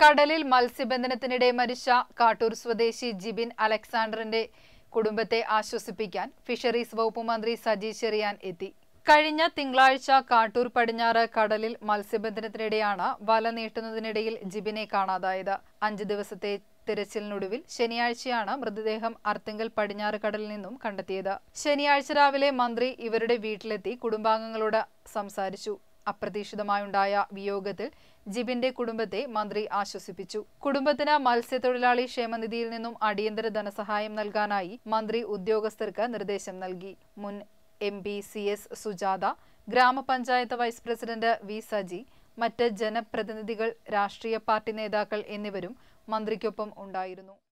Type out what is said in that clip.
കടലിൽ മത്സ്യബന്ധനത്തിനിടെ മരിച്ച കാട്ടൂർ സ്വദേശി ജിബിൻ അലക്സാണ്ടറിന്റെ കുടുംബത്തെ ആശ്വസിപ്പിക്കാൻ ഫിഷറീസ് വകുപ്പ് മന്ത്രി സജി ചെറിയാൻ എത്തി കഴിഞ്ഞ തിങ്കളാഴ്ച കാട്ടൂർ പടിഞ്ഞാറ് കടലിൽ മത്സ്യബന്ധനത്തിനിടെയാണ് വല നീട്ടുന്നതിനിടയിൽ ജിബിനെ കാണാതായത് അഞ്ച് ദിവസത്തെ തിരച്ചിലിനൊടുവിൽ ശനിയാഴ്ചയാണ് മൃതദേഹം അർത്തിങ്കൽ പടിഞ്ഞാറ് കടലിൽ നിന്നും കണ്ടെത്തിയത് ശനിയാഴ്ച രാവിലെ മന്ത്രി ഇവരുടെ വീട്ടിലെത്തി കുടുംബാംഗങ്ങളോട് സംസാരിച്ചു അപ്രതീക്ഷിതമായുണ്ടായ വിയോഗത്തിൽ ജിബിന്റെ കുടുംബത്തെ മന്ത്രി ആശ്വസിപ്പിച്ചു കുടുംബത്തിന് മത്സ്യത്തൊഴിലാളി ക്ഷേമനിധിയിൽ നിന്നും അടിയന്തര ധനസഹായം നൽകാനായി മന്ത്രി ഉദ്യോഗസ്ഥർക്ക് നിർദ്ദേശം നൽകി മുൻ M P C S Sujatha ഗ്രാമപഞ്ചായത്ത് വൈസ് പ്രസിഡന്റ് വി സജി മറ്റ് ജനപ്രതിനിധികൾ രാഷ്ട്രീയ പാർട്ടി നേതാക്കൾ എന്നിവരും മന്ത്രിക്കൊപ്പം ഉണ്ടായിരുന്നു